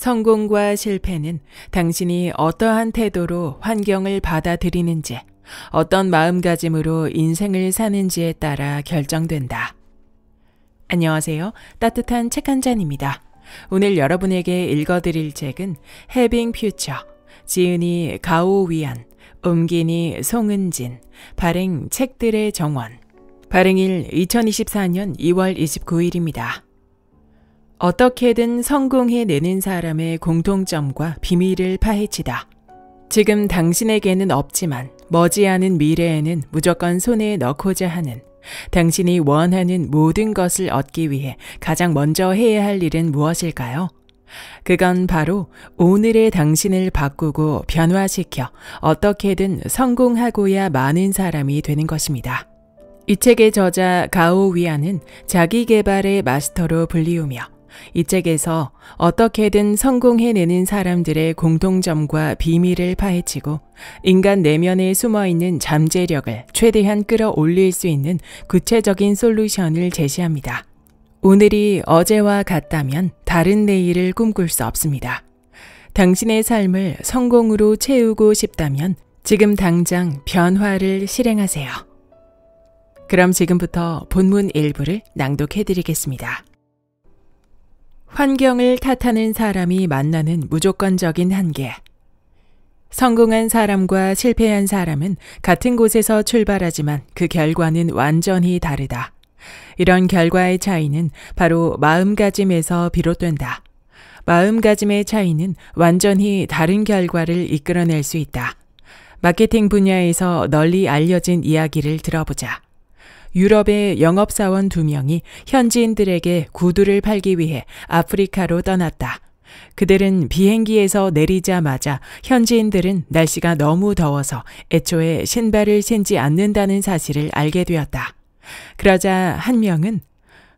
성공과 실패는 당신이 어떠한 태도로 환경을 받아들이는지, 어떤 마음가짐으로 인생을 사는지에 따라 결정된다. 안녕하세요. 따뜻한 책 한 잔입니다. 오늘 여러분에게 읽어드릴 책은 해빙 퓨처, 지은이 가오위안, 음기니 송은진, 발행 책들의 정원, 발행일 2024년 2월 29일입니다. 어떻게든 성공해내는 사람의 공통점과 비밀을 파헤치다. 지금 당신에게는 없지만 머지않은 미래에는 무조건 손에 넣고자 하는 당신이 원하는 모든 것을 얻기 위해 가장 먼저 해야 할 일은 무엇일까요? 그건 바로 오늘의 당신을 바꾸고 변화시켜 어떻게든 성공하고야 많은 사람이 되는 것입니다. 이 책의 저자 가오 위안은 자기 개발의 마스터로 불리우며 이 책에서 어떻게든 성공해내는 사람들의 공통점과 비밀을 파헤치고 인간 내면에 숨어 있는 잠재력을 최대한 끌어올릴 수 있는 구체적인 솔루션을 제시합니다. 오늘이 어제와 같다면 다른 내일을 꿈꿀 수 없습니다. 당신의 삶을 성공으로 채우고 싶다면 지금 당장 변화를 실행하세요. 그럼 지금부터 본문 일부를 낭독해 드리겠습니다. 환경을 탓하는 사람이 만나는 무조건적인 한계. 성공한 사람과 실패한 사람은 같은 곳에서 출발하지만 그 결과는 완전히 다르다. 이런 결과의 차이는 바로 마음가짐에서 비롯된다. 마음가짐의 차이는 완전히 다른 결과를 이끌어낼 수 있다. 마케팅 분야에서 널리 알려진 이야기를 들어보자. 유럽의 영업사원 두 명이 현지인들에게 구두를 팔기 위해 아프리카로 떠났다. 그들은 비행기에서 내리자마자 현지인들은 날씨가 너무 더워서 애초에 신발을 신지 않는다는 사실을 알게 되었다. 그러자 한 명은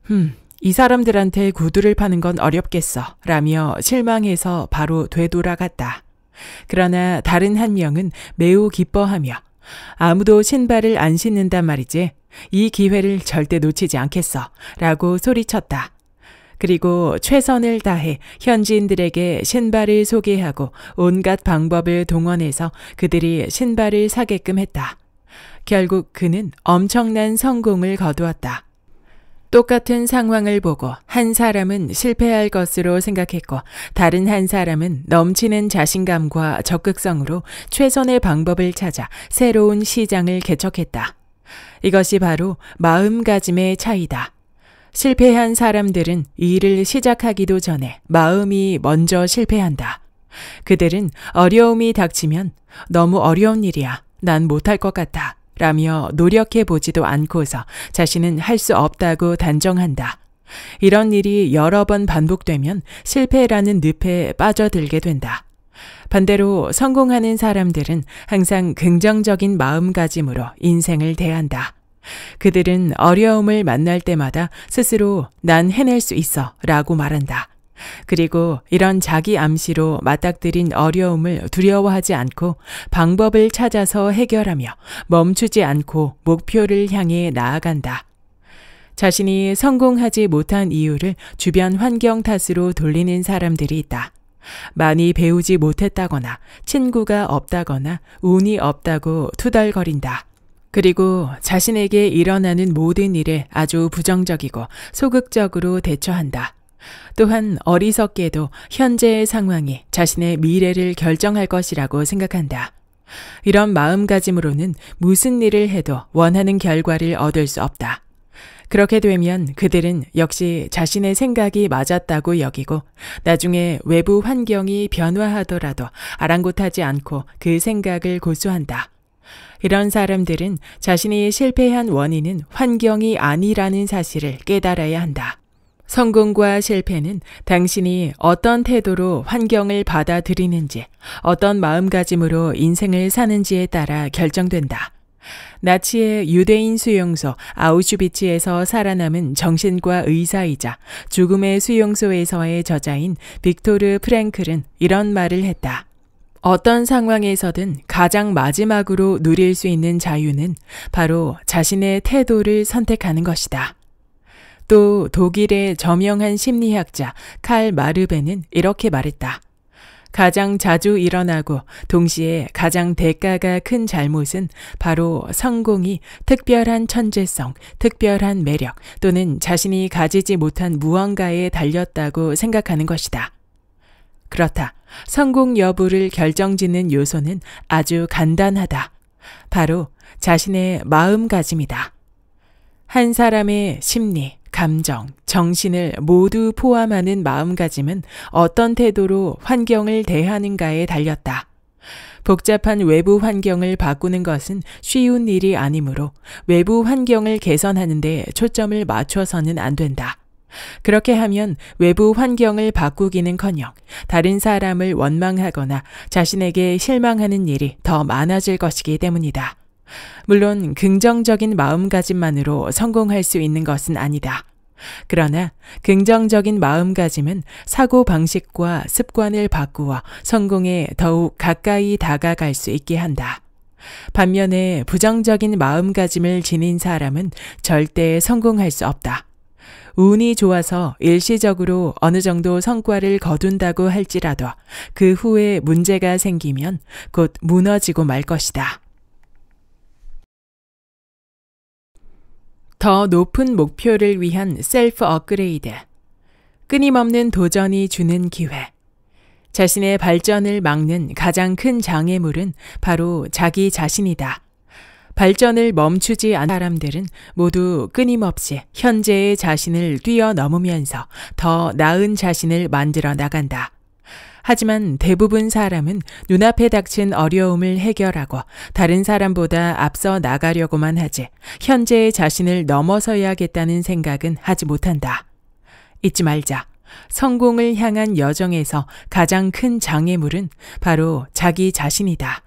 흠, 이 사람들한테 구두를 파는 건 어렵겠어 라며 실망해서 바로 되돌아갔다. 그러나 다른 한 명은 매우 기뻐하며 아무도 신발을 안 신는단 말이지 이 기회를 절대 놓치지 않겠어. 라고 소리쳤다. 그리고 최선을 다해 현지인들에게 신발을 소개하고 온갖 방법을 동원해서 그들이 신발을 사게끔 했다. 결국 그는 엄청난 성공을 거두었다. 똑같은 상황을 보고 한 사람은 실패할 것으로 생각했고 다른 한 사람은 넘치는 자신감과 적극성으로 최선의 방법을 찾아 새로운 시장을 개척했다. 이것이 바로 마음가짐의 차이다. 실패한 사람들은 일을 시작하기도 전에 마음이 먼저 실패한다. 그들은 어려움이 닥치면 너무 어려운 일이야. 난 못할 것같다 라며 노력해 보지도 않고서 자신은 할 수 없다고 단정한다. 이런 일이 여러 번 반복되면 실패라는 늪에 빠져들게 된다. 반대로 성공하는 사람들은 항상 긍정적인 마음가짐으로 인생을 대한다. 그들은 어려움을 만날 때마다 스스로 난 해낼 수 있어 라고 말한다. 그리고 이런 자기 암시로 맞닥뜨린 어려움을 두려워하지 않고 방법을 찾아서 해결하며 멈추지 않고 목표를 향해 나아간다. 자신이 성공하지 못한 이유를 주변 환경 탓으로 돌리는 사람들이 있다. 많이 배우지 못했다거나 친구가 없다거나 운이 없다고 투덜거린다. 그리고 자신에게 일어나는 모든 일에 아주 부정적이고 소극적으로 대처한다. 또한 어리석게도 현재의 상황이 자신의 미래를 결정할 것이라고 생각한다. 이런 마음가짐으로는 무슨 일을 해도 원하는 결과를 얻을 수 없다. 그렇게 되면 그들은 역시 자신의 생각이 맞았다고 여기고 나중에 외부 환경이 변화하더라도 아랑곳하지 않고 그 생각을 고수한다. 이런 사람들은 자신이 실패한 원인은 환경이 아니라는 사실을 깨달아야 한다. 성공과 실패는 당신이 어떤 태도로 환경을 받아들이는지, 어떤 마음가짐으로 인생을 사는지에 따라 결정된다. 나치의 유대인 수용소 아우슈비치에서 살아남은 정신과 의사이자 죽음의 수용소에서의 저자인 빅토르 프랭클은 이런 말을 했다. 어떤 상황에서든 가장 마지막으로 누릴 수 있는 자유는 바로 자신의 태도를 선택하는 것이다. 또 독일의 저명한 심리학자 칼 마르베는 이렇게 말했다. 가장 자주 일어나고 동시에 가장 대가가 큰 잘못은 바로 성공이 특별한 천재성, 특별한 매력 또는 자신이 가지지 못한 무언가에 달렸다고 생각하는 것이다. 그렇다. 성공 여부를 결정짓는 요소는 아주 간단하다. 바로 자신의 마음가짐이다. 한 사람의 심리, 감정, 정신을 모두 포함하는 마음가짐은 어떤 태도로 환경을 대하는가에 달렸다. 복잡한 외부 환경을 바꾸는 것은 쉬운 일이 아니므로 외부 환경을 개선하는데 초점을 맞춰서는 안 된다. 그렇게 하면 외부 환경을 바꾸기는 커녕 다른 사람을 원망하거나 자신에게 실망하는 일이 더 많아질 것이기 때문이다. 물론 긍정적인 마음가짐만으로 성공할 수 있는 것은 아니다. 그러나 긍정적인 마음가짐은 사고 방식과 습관을 바꾸어 성공에 더욱 가까이 다가갈 수 있게 한다. 반면에 부정적인 마음가짐을 지닌 사람은 절대 성공할 수 없다. 운이 좋아서 일시적으로 어느 정도 성과를 거둔다고 할지라도 그 후에 문제가 생기면 곧 무너지고 말 것이다. 더 높은 목표를 위한 셀프 업그레이드. 끊임없는 도전이 주는 기회. 자신의 발전을 막는 가장 큰 장애물은 바로 자기 자신이다. 발전을 멈추지 않은 사람들은 모두 끊임없이 현재의 자신을 뛰어넘으면서 더 나은 자신을 만들어 나간다. 하지만 대부분 사람은 눈앞에 닥친 어려움을 해결하고 다른 사람보다 앞서 나가려고만 하지 현재의 자신을 넘어서야겠다는 생각은 하지 못한다. 잊지 말자. 성공을 향한 여정에서 가장 큰 장애물은 바로 자기 자신이다.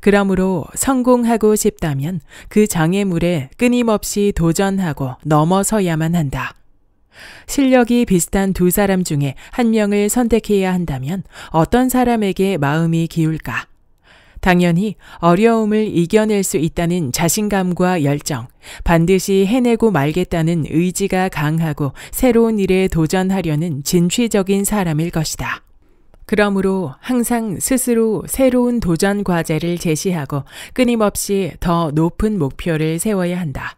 그러므로 성공하고 싶다면 그 장애물에 끊임없이 도전하고 넘어서야만 한다. 실력이 비슷한 두 사람 중에 한 명을 선택해야 한다면 어떤 사람에게 마음이 기울까? 당연히 어려움을 이겨낼 수 있다는 자신감과 열정, 반드시 해내고 말겠다는 의지가 강하고 새로운 일에 도전하려는 진취적인 사람일 것이다. 그러므로 항상 스스로 새로운 도전 과제를 제시하고 끊임없이 더 높은 목표를 세워야 한다.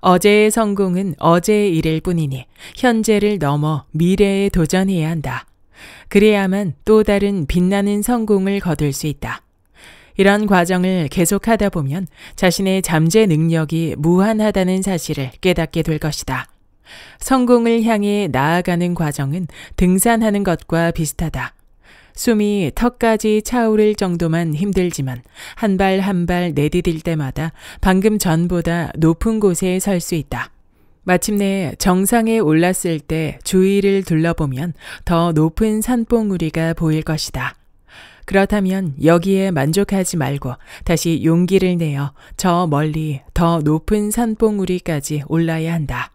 어제의 성공은 어제의 일일 뿐이니 현재를 넘어 미래에 도전해야 한다. 그래야만 또 다른 빛나는 성공을 거둘 수 있다. 이런 과정을 계속하다 보면 자신의 잠재 능력이 무한하다는 사실을 깨닫게 될 것이다. 성공을 향해 나아가는 과정은 등산하는 것과 비슷하다. 숨이 턱까지 차오를 정도만 힘들지만 한 발 한 발 내디딜 때마다 방금 전보다 높은 곳에 설 수 있다. 마침내 정상에 올랐을 때 주위를 둘러보면 더 높은 산봉우리가 보일 것이다. 그렇다면 여기에 만족하지 말고 다시 용기를 내어 저 멀리 더 높은 산봉우리까지 올라야 한다.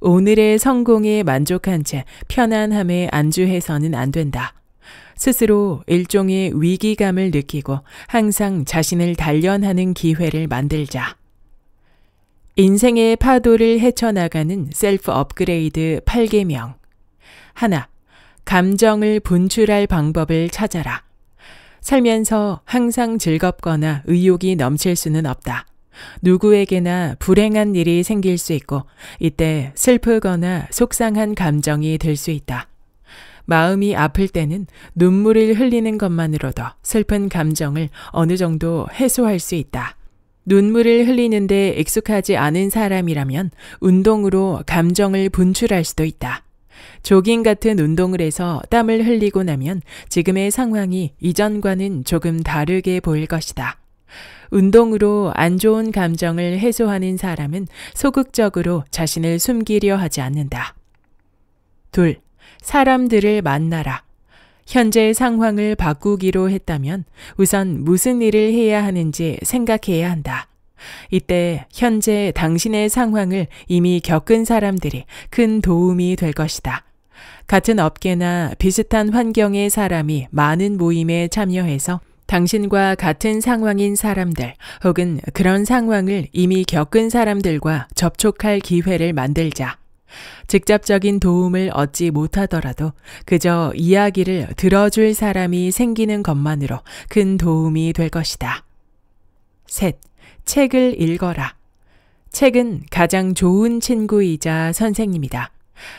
오늘의 성공에 만족한 채 편안함에 안주해서는 안 된다. 스스로 일종의 위기감을 느끼고 항상 자신을 단련하는 기회를 만들자. 인생의 파도를 헤쳐나가는 셀프 업그레이드 8개명. 하나, 감정을 분출할 방법을 찾아라. 살면서 항상 즐겁거나 의욕이 넘칠 수는 없다. 누구에게나 불행한 일이 생길 수 있고, 이때 슬프거나 속상한 감정이 들 수 있다. 마음이 아플 때는 눈물을 흘리는 것만으로도 슬픈 감정을 어느 정도 해소할 수 있다. 눈물을 흘리는데 익숙하지 않은 사람이라면 운동으로 감정을 분출할 수도 있다. 조깅 같은 운동을 해서 땀을 흘리고 나면 지금의 상황이 이전과는 조금 다르게 보일 것이다. 운동으로 안 좋은 감정을 해소하는 사람은 소극적으로 자신을 숨기려 하지 않는다. 둘, 사람들을 만나라. 현재 상황을 바꾸기로 했다면 우선 무슨 일을 해야 하는지 생각해야 한다. 이때 현재 당신의 상황을 이미 겪은 사람들이 큰 도움이 될 것이다. 같은 업계나 비슷한 환경의 사람이 많은 모임에 참여해서 당신과 같은 상황인 사람들 혹은 그런 상황을 이미 겪은 사람들과 접촉할 기회를 만들자. 직접적인 도움을 얻지 못하더라도 그저 이야기를 들어줄 사람이 생기는 것만으로 큰 도움이 될 것이다. 셋. 책을 읽어라. 책은 가장 좋은 친구이자 선생님이다.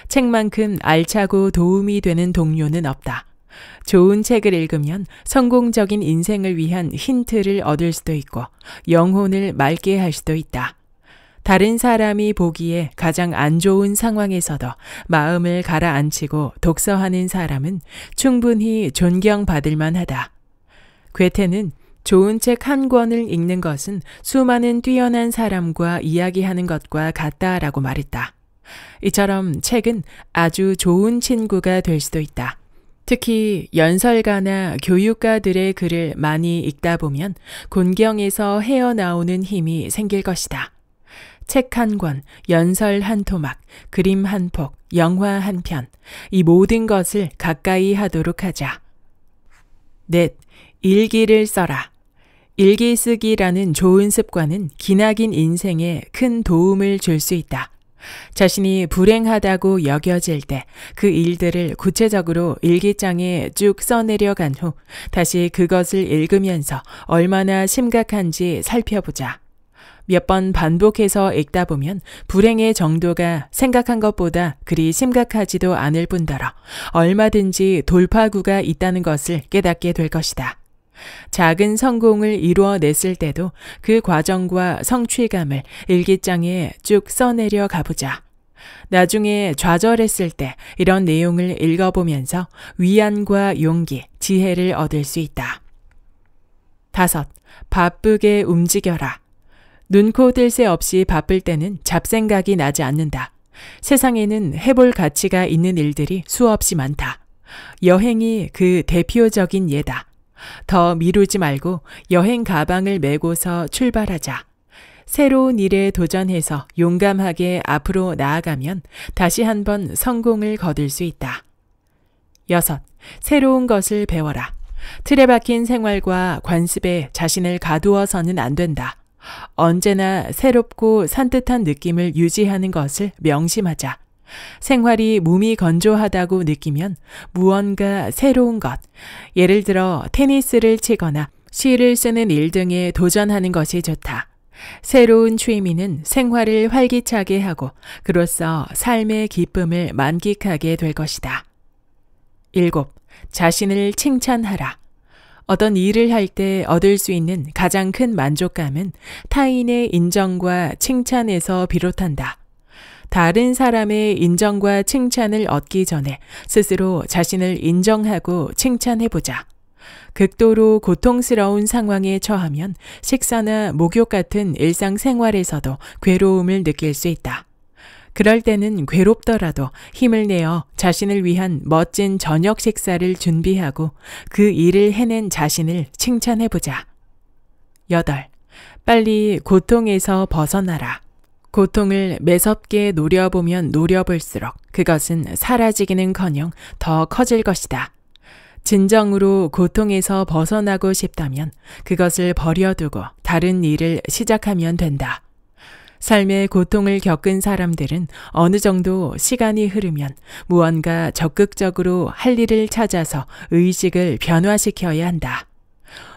책만큼 알차고 도움이 되는 동료는 없다. 좋은 책을 읽으면 성공적인 인생을 위한 힌트를 얻을 수도 있고 영혼을 맑게 할 수도 있다. 다른 사람이 보기에 가장 안 좋은 상황에서도 마음을 가라앉히고 독서하는 사람은 충분히 존경받을만 하다. 괴테는 좋은 책 한 권을 읽는 것은 수많은 뛰어난 사람과 이야기하는 것과 같다라고 말했다. 이처럼 책은 아주 좋은 친구가 될 수도 있다. 특히 연설가나 교육가들의 글을 많이 읽다 보면 곤경에서 헤어나오는 힘이 생길 것이다. 책한 권, 연설 한 토막, 그림 한 폭, 영화 한 편, 이 모든 것을 가까이 하도록 하자. 넷, 일기를 써라. 일기 쓰기라는 좋은 습관은 기나긴 인생에 큰 도움을 줄 수 있다. 자신이 불행하다고 여겨질 때 그 일들을 구체적으로 일기장에 쭉 써내려간 후 다시 그것을 읽으면서 얼마나 심각한지 살펴보자. 몇번 반복해서 읽다 보면 불행의 정도가 생각한 것보다 그리 심각하지도 않을 뿐더러 얼마든지 돌파구가 있다는 것을 깨닫게 될 것이다. 작은 성공을 이루어냈을 때도 그 과정과 성취감을 일기장에 쭉 써내려 가보자. 나중에 좌절했을 때 이런 내용을 읽어보면서 위안과 용기, 지혜를 얻을 수 있다. 다섯, 바쁘게 움직여라. 눈코 뜰 새 없이 바쁠 때는 잡생각이 나지 않는다. 세상에는 해볼 가치가 있는 일들이 수없이 많다. 여행이 그 대표적인 예다. 더 미루지 말고 여행 가방을 메고서 출발하자. 새로운 일에 도전해서 용감하게 앞으로 나아가면 다시 한번 성공을 거둘 수 있다. 여섯, 새로운 것을 배워라. 틀에 박힌 생활과 관습에 자신을 가두어서는 안 된다. 언제나 새롭고 산뜻한 느낌을 유지하는 것을 명심하자. 생활이 몸이 건조하다고 느끼면 무언가 새로운 것, 예를 들어 테니스를 치거나 시를 쓰는 일 등에 도전하는 것이 좋다. 새로운 취미는 생활을 활기차게 하고 그로써 삶의 기쁨을 만끽하게 될 것이다. 7. 자신을 칭찬하라. 어떤 일을 할 때 얻을 수 있는 가장 큰 만족감은 타인의 인정과 칭찬에서 비롯한다. 다른 사람의 인정과 칭찬을 얻기 전에 스스로 자신을 인정하고 칭찬해보자. 극도로 고통스러운 상황에 처하면 식사나 목욕 같은 일상생활에서도 괴로움을 느낄 수 있다. 그럴 때는 괴롭더라도 힘을 내어 자신을 위한 멋진 저녁 식사를 준비하고 그 일을 해낸 자신을 칭찬해보자. 8. 빨리 고통에서 벗어나라. 고통을 매섭게 노려보면 노려볼수록 그것은 사라지기는커녕 더 커질 것이다. 진정으로 고통에서 벗어나고 싶다면 그것을 버려두고 다른 일을 시작하면 된다. 삶의 고통을 겪은 사람들은 어느 정도 시간이 흐르면 무언가 적극적으로 할 일을 찾아서 의식을 변화시켜야 한다.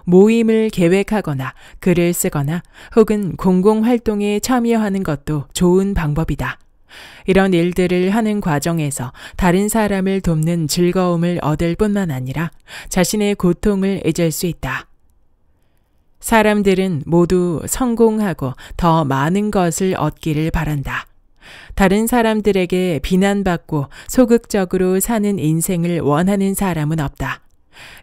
모임을 계획하거나 글을 쓰거나 혹은 공공활동에 참여하는 것도 좋은 방법이다. 이런 일들을 하는 과정에서 다른 사람을 돕는 즐거움을 얻을 뿐만 아니라 자신의 고통을 잊을 수 있다. 사람들은 모두 성공하고 더 많은 것을 얻기를 바란다. 다른 사람들에게 비난받고 소극적으로 사는 인생을 원하는 사람은 없다.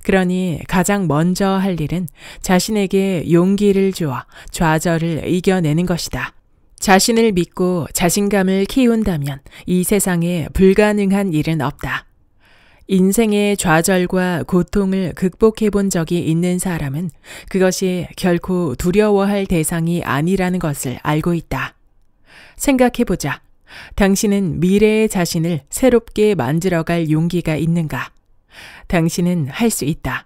그러니 가장 먼저 할 일은 자신에게 용기를 주어 좌절을 이겨내는 것이다. 자신을 믿고 자신감을 키운다면 이 세상에 불가능한 일은 없다. 인생의 좌절과 고통을 극복해 본 적이 있는 사람은 그것이 결코 두려워할 대상이 아니라는 것을 알고 있다. 생각해 보자. 당신은 미래의 자신을 새롭게 만들어갈 용기가 있는가? 당신은 할 수 있다.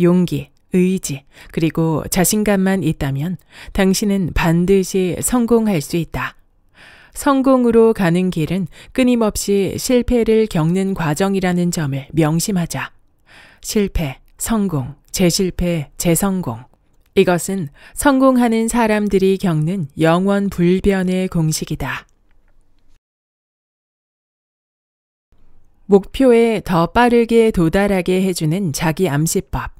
용기, 의지, 그리고 자신감만 있다면 당신은 반드시 성공할 수 있다. 성공으로 가는 길은 끊임없이 실패를 겪는 과정이라는 점을 명심하자. 실패, 성공, 재실패, 재성공. 이것은 성공하는 사람들이 겪는 영원 불변의 공식이다. 목표에 더 빠르게 도달하게 해주는 자기 암시법.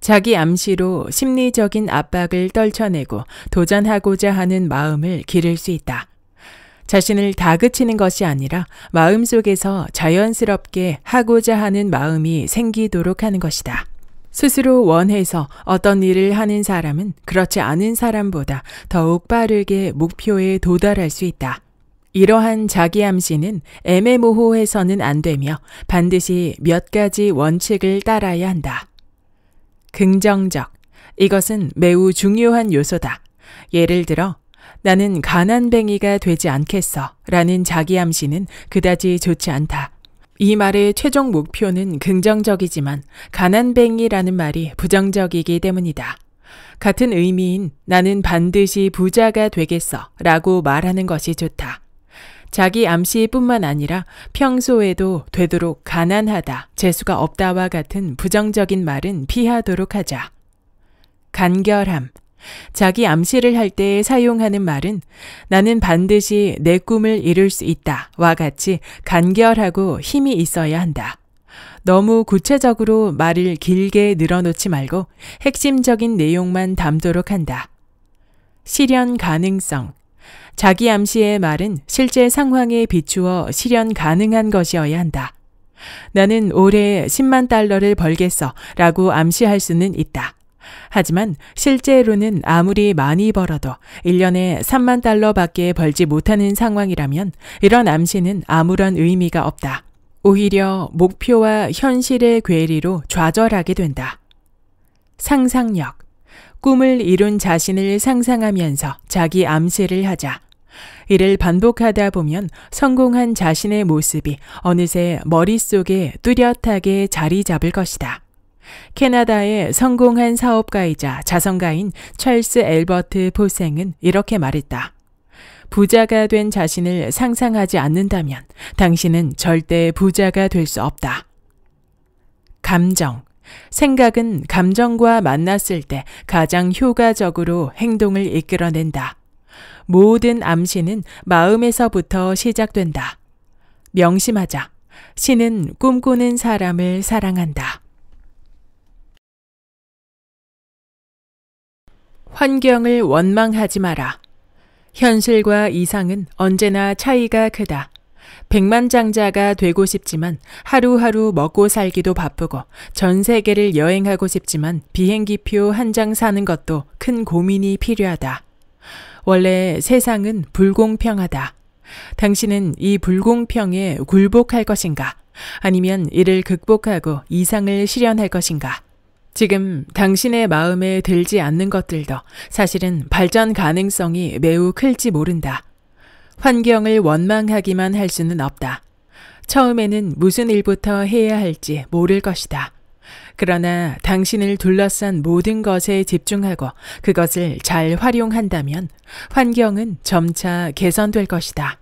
자기 암시로 심리적인 압박을 떨쳐내고 도전하고자 하는 마음을 기를 수 있다. 자신을 다그치는 것이 아니라 마음속에서 자연스럽게 하고자 하는 마음이 생기도록 하는 것이다. 스스로 원해서 어떤 일을 하는 사람은 그렇지 않은 사람보다 더욱 빠르게 목표에 도달할 수 있다. 이러한 자기암시는 애매모호해서는 안 되며 반드시 몇 가지 원칙을 따라야 한다. 긍정적. 이것은 매우 중요한 요소다. 예를 들어 나는 가난뱅이가 되지 않겠어. 라는 자기 암시는 그다지 좋지 않다. 이 말의 최종 목표는 긍정적이지만 가난뱅이라는 말이 부정적이기 때문이다. 같은 의미인 나는 반드시 부자가 되겠어 라고 말하는 것이 좋다. 자기 암시뿐만 아니라 평소에도 되도록 가난하다, 재수가 없다와 같은 부정적인 말은 피하도록 하자. 간결함. 자기 암시를 할 때 사용하는 말은 나는 반드시 내 꿈을 이룰 수 있다 와 같이 간결하고 힘이 있어야 한다. 너무 구체적으로 말을 길게 늘어놓지 말고 핵심적인 내용만 담도록 한다. 실현 가능성. 자기 암시의 말은 실제 상황에 비추어 실현 가능한 것이어야 한다. 나는 올해 10만 달러를 벌겠어 라고 암시할 수는 있다. 하지만 실제로는 아무리 많이 벌어도 1년에 3만 달러 밖에 벌지 못하는 상황이라면 이런 암시는 아무런 의미가 없다. 오히려 목표와 현실의 괴리로 좌절하게 된다. 상상력. 꿈을 이룬 자신을 상상하면서 자기 암시를 하자. 이를 반복하다 보면 성공한 자신의 모습이 어느새 머릿속에 뚜렷하게 자리 잡을 것이다. 캐나다의 성공한 사업가이자 자선가인 찰스 엘버트 포생은 이렇게 말했다. 부자가 된 자신을 상상하지 않는다면 당신은 절대 부자가 될 수 없다. 감정. 생각은 감정과 만났을 때 가장 효과적으로 행동을 이끌어낸다. 모든 암시는 마음에서부터 시작된다. 명심하자. 신은 꿈꾸는 사람을 사랑한다. 환경을 원망하지 마라. 현실과 이상은 언제나 차이가 크다. 백만장자가 되고 싶지만 하루하루 먹고 살기도 바쁘고 전 세계를 여행하고 싶지만 비행기표 한 장 사는 것도 큰 고민이 필요하다. 원래 세상은 불공평하다. 당신은 이 불공평에 굴복할 것인가? 아니면 이를 극복하고 이상을 실현할 것인가? 지금 당신의 마음에 들지 않는 것들도 사실은 발전 가능성이 매우 클지 모른다. 환경을 원망하기만 할 수는 없다. 처음에는 무슨 일부터 해야 할지 모를 것이다. 그러나 당신을 둘러싼 모든 것에 집중하고 그것을 잘 활용한다면 환경은 점차 개선될 것이다.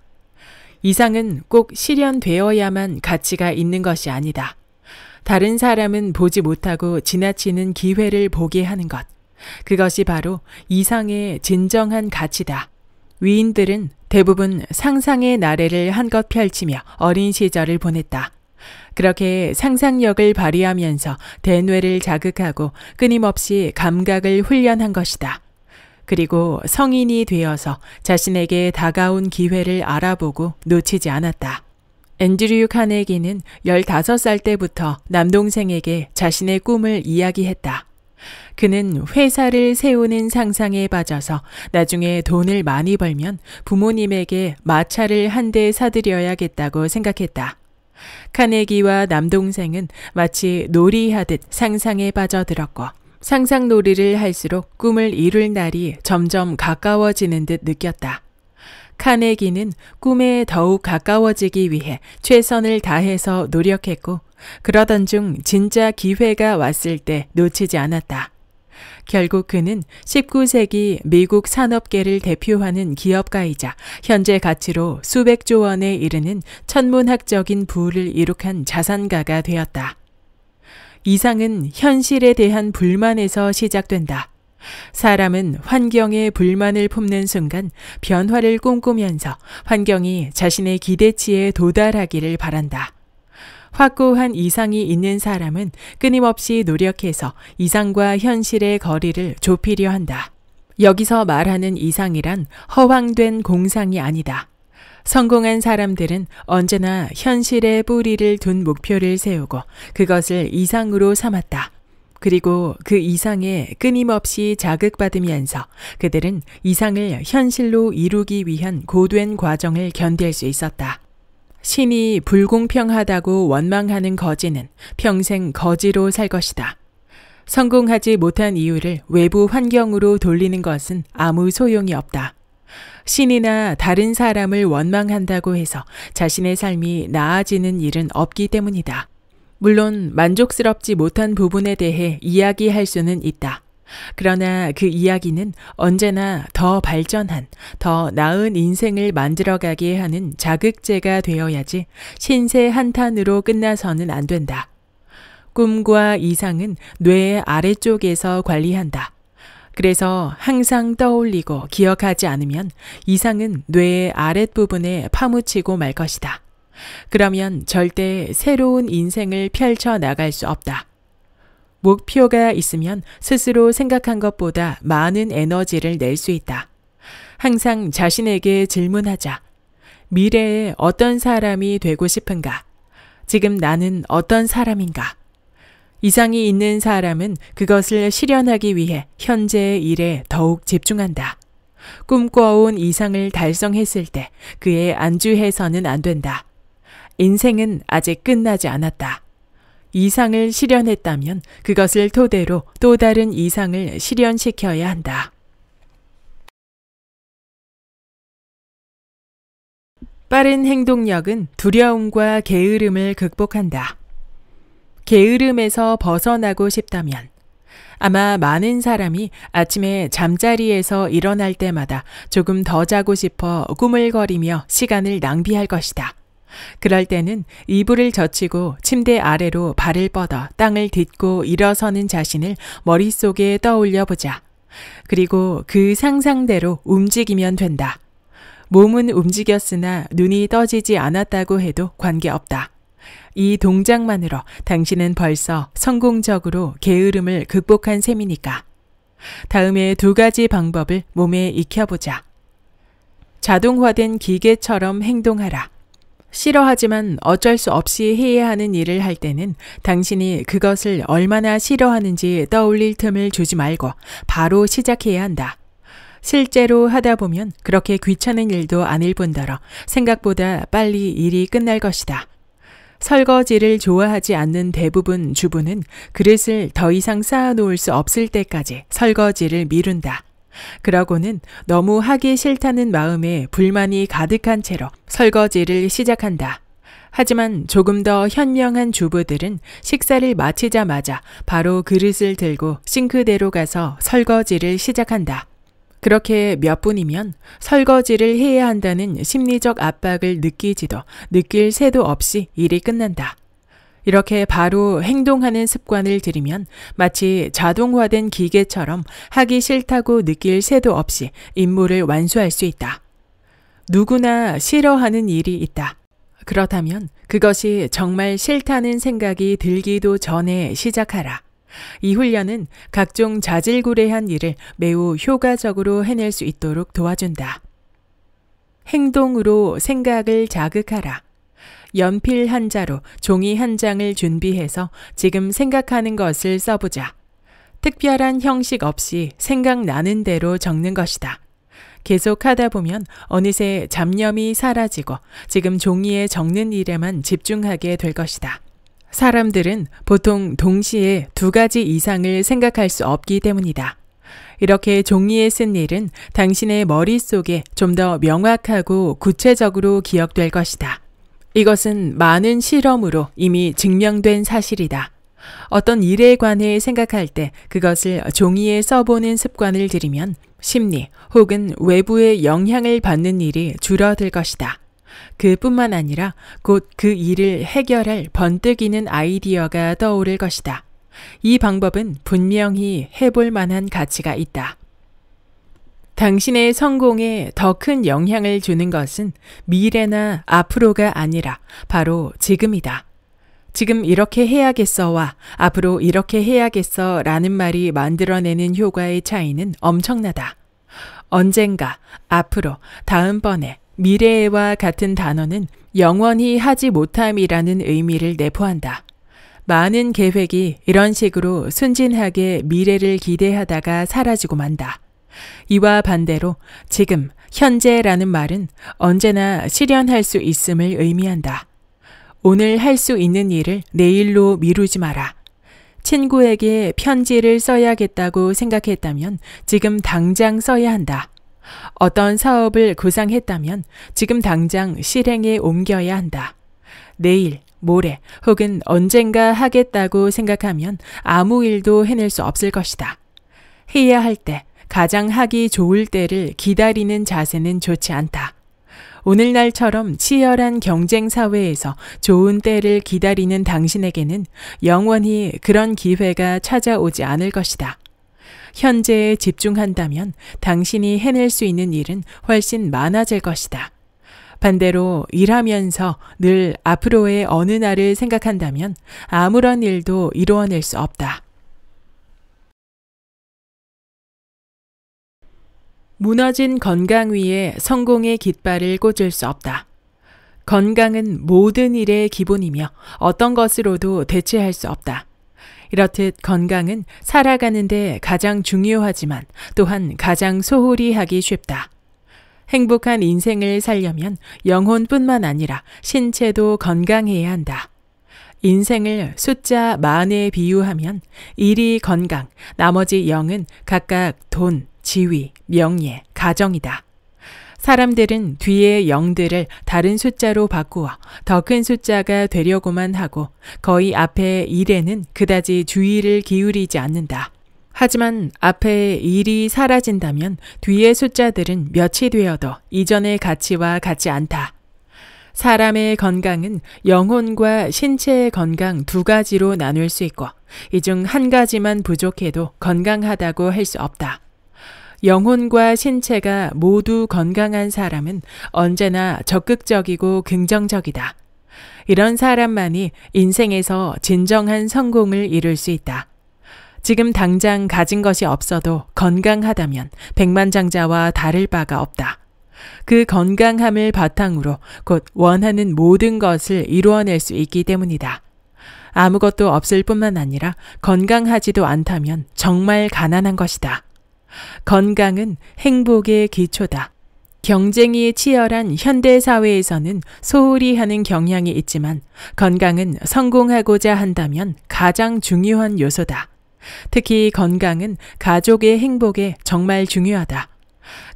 이상은 꼭 실현되어야만 가치가 있는 것이 아니다. 다른 사람은 보지 못하고 지나치는 기회를 보게 하는 것. 그것이 바로 이상의 진정한 가치다. 위인들은 대부분 상상의 나래를 한껏 펼치며 어린 시절을 보냈다. 그렇게 상상력을 발휘하면서 대뇌를 자극하고 끊임없이 감각을 훈련한 것이다. 그리고 성인이 되어서 자신에게 다가온 기회를 알아보고 놓치지 않았다. 앤드류 카네기는 15살 때부터 남동생에게 자신의 꿈을 이야기했다. 그는 회사를 세우는 상상에 빠져서 나중에 돈을 많이 벌면 부모님에게 마차를 한 대 사드려야겠다고 생각했다. 카네기와 남동생은 마치 놀이하듯 상상에 빠져들었고 상상 놀이를 할수록 꿈을 이룰 날이 점점 가까워지는 듯 느꼈다. 카네기는 꿈에 더욱 가까워지기 위해 최선을 다해서 노력했고 그러던 중 진짜 기회가 왔을 때 놓치지 않았다. 결국 그는 19세기 미국 산업계를 대표하는 기업가이자 현재 가치로 수백조 원에 이르는 천문학적인 부를 이룩한 자산가가 되었다. 이상은 현실에 대한 불만에서 시작된다. 사람은 환경에 불만을 품는 순간 변화를 꿈꾸면서 환경이 자신의 기대치에 도달하기를 바란다. 확고한 이상이 있는 사람은 끊임없이 노력해서 이상과 현실의 거리를 좁히려 한다. 여기서 말하는 이상이란 허황된 공상이 아니다. 성공한 사람들은 언제나 현실의 뿌리를 둔 목표를 세우고 그것을 이상으로 삼았다. 그리고 그 이상에 끊임없이 자극받으면서 그들은 이상을 현실로 이루기 위한 고된 과정을 견딜 수 있었다. 신이 불공평하다고 원망하는 거지는 평생 거지로 살 것이다. 성공하지 못한 이유를 외부 환경으로 돌리는 것은 아무 소용이 없다. 신이나 다른 사람을 원망한다고 해서 자신의 삶이 나아지는 일은 없기 때문이다. 물론 만족스럽지 못한 부분에 대해 이야기할 수는 있다. 그러나 그 이야기는 언제나 더 발전한, 더 나은 인생을 만들어가게 하는 자극제가 되어야지 신세 한탄으로 끝나서는 안 된다. 꿈과 이상은 뇌 아래쪽에서 관리한다. 그래서 항상 떠올리고 기억하지 않으면 이상은 뇌 아랫부분에 파묻히고 말 것이다. 그러면 절대 새로운 인생을 펼쳐 나갈 수 없다. 목표가 있으면 스스로 생각한 것보다 많은 에너지를 낼 수 있다. 항상 자신에게 질문하자. 미래에 어떤 사람이 되고 싶은가? 지금 나는 어떤 사람인가? 이상이 있는 사람은 그것을 실현하기 위해 현재의 일에 더욱 집중한다. 꿈꿔온 이상을 달성했을 때 그에 안주해서는 안 된다. 인생은 아직 끝나지 않았다. 이상을 실현했다면 그것을 토대로 또 다른 이상을 실현시켜야 한다. 빠른 행동력은 두려움과 게으름을 극복한다. 게으름에서 벗어나고 싶다면 아마 많은 사람이 아침에 잠자리에서 일어날 때마다 조금 더 자고 싶어 꾸물거리며 시간을 낭비할 것이다. 그럴 때는 이불을 젖히고 침대 아래로 발을 뻗어 땅을 딛고 일어서는 자신을 머릿속에 떠올려 보자. 그리고 그 상상대로 움직이면 된다. 몸은 움직였으나 눈이 떠지지 않았다고 해도 관계없다. 이 동작만으로 당신은 벌써 성공적으로 게으름을 극복한 셈이니까. 다음에 두 가지 방법을 몸에 익혀보자. 자동화된 기계처럼 행동하라. 싫어하지만 어쩔 수 없이 해야 하는 일을 할 때는 당신이 그것을 얼마나 싫어하는지 떠올릴 틈을 주지 말고 바로 시작해야 한다. 실제로 하다 보면 그렇게 귀찮은 일도 아닐 뿐더러 생각보다 빨리 일이 끝날 것이다. 설거지를 좋아하지 않는 대부분 주부는 그릇을 더 이상 쌓아놓을 수 없을 때까지 설거지를 미룬다. 그러고는 너무 하기 싫다는 마음에 불만이 가득한 채로 설거지를 시작한다. 하지만 조금 더 현명한 주부들은 식사를 마치자마자 바로 그릇을 들고 싱크대로 가서 설거지를 시작한다. 그렇게 몇 분이면 설거지를 해야 한다는 심리적 압박을 느끼지도 느낄 새도 없이 일이 끝난다. 이렇게 바로 행동하는 습관을 들이면 마치 자동화된 기계처럼 하기 싫다고 느낄 새도 없이 임무를 완수할 수 있다. 누구나 싫어하는 일이 있다. 그렇다면 그것이 정말 싫다는 생각이 들기도 전에 시작하라. 이 훈련은 각종 자질구레한 일을 매우 효과적으로 해낼 수 있도록 도와준다. 행동으로 생각을 자극하라. 연필 한자로 종이 한 장을 준비해서 지금 생각하는 것을 써보자. 특별한 형식 없이 생각나는 대로 적는 것이다. 계속 하다 보면 어느새 잡념이 사라지고 지금 종이에 적는 일에만 집중하게 될 것이다. 사람들은 보통 동시에 두 가지 이상을 생각할 수 없기 때문이다. 이렇게 종이에 쓴 일은 당신의 머릿속에 좀 더 명확하고 구체적으로 기억될 것이다. 이것은 많은 실험으로 이미 증명된 사실이다. 어떤 일에 관해 생각할 때 그것을 종이에 써보는 습관을 들이면 심리 혹은 외부의 영향을 받는 일이 줄어들 것이다. 그뿐만 아니라 곧 그 일을 해결할 번뜩이는 아이디어가 떠오를 것이다. 이 방법은 분명히 해볼 만한 가치가 있다. 당신의 성공에 더 큰 영향을 주는 것은 미래나 앞으로가 아니라 바로 지금이다. 지금 이렇게 해야겠어와 앞으로 이렇게 해야겠어 라는 말이 만들어내는 효과의 차이는 엄청나다. 언젠가, 앞으로, 다음번에, 미래와 같은 단어는 영원히 하지 못함이라는 의미를 내포한다. 많은 계획이 이런 식으로 순진하게 미래를 기대하다가 사라지고 만다. 이와 반대로 지금, 현재라는 말은 언제나 실현할 수 있음을 의미한다. 오늘 할 수 있는 일을 내일로 미루지 마라. 친구에게 편지를 써야겠다고 생각했다면 지금 당장 써야 한다. 어떤 사업을 구상했다면 지금 당장 실행에 옮겨야 한다. 내일, 모레 혹은 언젠가 하겠다고 생각하면 아무 일도 해낼 수 없을 것이다. 해야 할때 가장 하기 좋을 때를 기다리는 자세는 좋지 않다. 오늘날처럼 치열한 경쟁 사회에서 좋은 때를 기다리는 당신에게는 영원히 그런 기회가 찾아오지 않을 것이다. 현재에 집중한다면 당신이 해낼 수 있는 일은 훨씬 많아질 것이다. 반대로 일하면서 늘 앞으로의 어느 날을 생각한다면 아무런 일도 이루어낼 수 없다. 무너진 건강 위에 성공의 깃발을 꽂을 수 없다. 건강은 모든 일의 기본이며 어떤 것으로도 대체할 수 없다. 이렇듯 건강은 살아가는데 가장 중요하지만 또한 가장 소홀히 하기 쉽다. 행복한 인생을 살려면 영혼뿐만 아니라 신체도 건강해야 한다. 인생을 숫자 만에 비유하면 1이 건강, 나머지 0은 각각 돈, 지위, 명예, 가정이다. 사람들은 뒤에 0들을 다른 숫자로 바꾸어 더 큰 숫자가 되려고만 하고 거의 앞에 1에는 그다지 주의를 기울이지 않는다. 하지만 앞에 1이 사라진다면 뒤의 숫자들은 몇이 되어도 이전의 가치와 같지 않다. 사람의 건강은 영혼과 신체의 건강 두 가지로 나눌 수 있고 이 중 한 가지만 부족해도 건강하다고 할 수 없다. 영혼과 신체가 모두 건강한 사람은 언제나 적극적이고 긍정적이다. 이런 사람만이 인생에서 진정한 성공을 이룰 수 있다. 지금 당장 가진 것이 없어도 건강하다면 백만장자와 다를 바가 없다. 그 건강함을 바탕으로 곧 원하는 모든 것을 이루어낼 수 있기 때문이다. 아무것도 없을 뿐만 아니라 건강하지도 않다면 정말 가난한 것이다. 건강은 행복의 기초다. 경쟁이 치열한 현대 사회에서는 소홀히 하는 경향이 있지만 건강은 성공하고자 한다면 가장 중요한 요소다. 특히 건강은 가족의 행복에 정말 중요하다.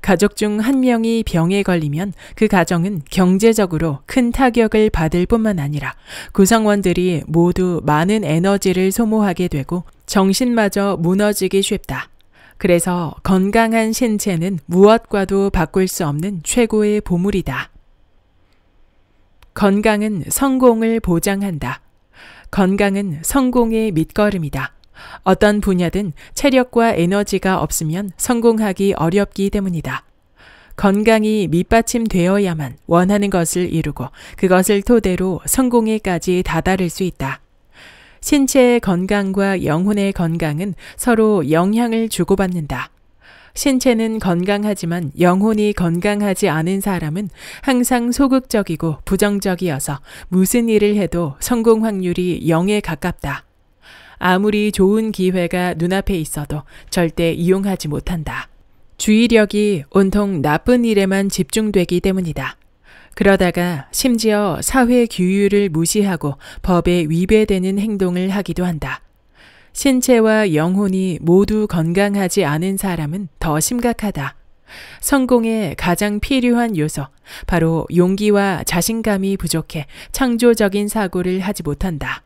가족 중 한 명이 병에 걸리면 그 가정은 경제적으로 큰 타격을 받을 뿐만 아니라 구성원들이 모두 많은 에너지를 소모하게 되고 정신마저 무너지기 쉽다. 그래서 건강한 신체는 무엇과도 바꿀 수 없는 최고의 보물이다. 건강은 성공을 보장한다. 건강은 성공의 밑거름이다. 어떤 분야든 체력과 에너지가 없으면 성공하기 어렵기 때문이다. 건강이 밑받침되어야만 원하는 것을 이루고 그것을 토대로 성공에까지 다다를 수 있다. 신체의 건강과 영혼의 건강은 서로 영향을 주고받는다. 신체는 건강하지만 영혼이 건강하지 않은 사람은 항상 소극적이고 부정적이어서 무슨 일을 해도 성공 확률이 0에 가깝다. 아무리 좋은 기회가 눈앞에 있어도 절대 이용하지 못한다. 주의력이 온통 나쁜 일에만 집중되기 때문이다. 그러다가 심지어 사회 규율을 무시하고 법에 위배되는 행동을 하기도 한다. 신체와 영혼이 모두 건강하지 않은 사람은 더 심각하다. 성공에 가장 필요한 요소, 바로 용기와 자신감이 부족해 창조적인 사고를 하지 못한다.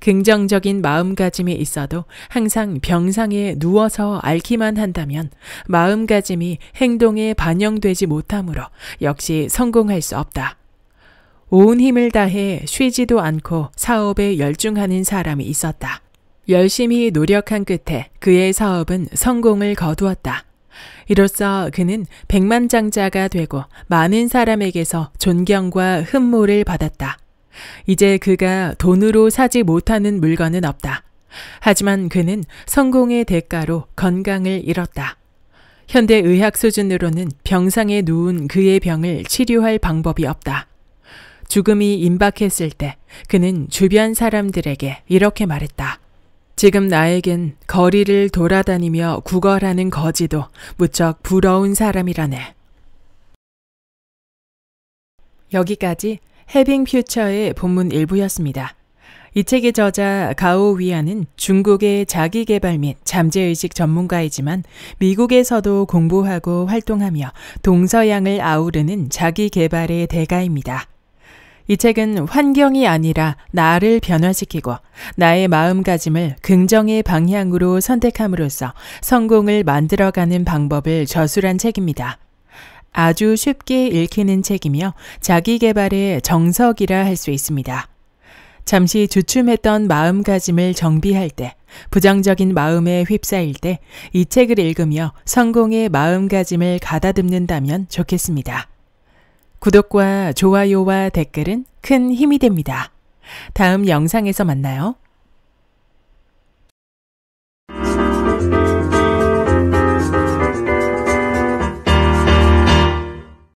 긍정적인 마음가짐이 있어도 항상 병상에 누워서 앓기만 한다면 마음가짐이 행동에 반영되지 못하므로 역시 성공할 수 없다. 온 힘을 다해 쉬지도 않고 사업에 열중하는 사람이 있었다. 열심히 노력한 끝에 그의 사업은 성공을 거두었다. 이로써 그는 백만장자가 되고 많은 사람에게서 존경과 흠모를 받았다. 이제 그가 돈으로 사지 못하는 물건은 없다. 하지만 그는 성공의 대가로 건강을 잃었다. 현대 의학 수준으로는 병상에 누운 그의 병을 치료할 방법이 없다. 죽음이 임박했을 때 그는 주변 사람들에게 이렇게 말했다. 지금 나에겐 거리를 돌아다니며 구걸하는 거지도 무척 부러운 사람이라네. 여기까지 해빙 퓨처의 본문 일부였습니다. 이 책의 저자 가오 위안은 중국의 자기개발 및 잠재의식 전문가이지만 미국에서도 공부하고 활동하며 동서양을 아우르는 자기개발의 대가입니다. 이 책은 환경이 아니라 나를 변화시키고 나의 마음가짐을 긍정의 방향으로 선택함으로써 성공을 만들어가는 방법을 저술한 책입니다. 아주 쉽게 읽히는 책이며 자기 개발의 정석이라 할 수 있습니다. 잠시 주춤했던 마음가짐을 정비할 때, 부정적인 마음에 휩싸일 때 이 책을 읽으며 성공의 마음가짐을 가다듬는다면 좋겠습니다. 구독과 좋아요와 댓글은 큰 힘이 됩니다. 다음 영상에서 만나요.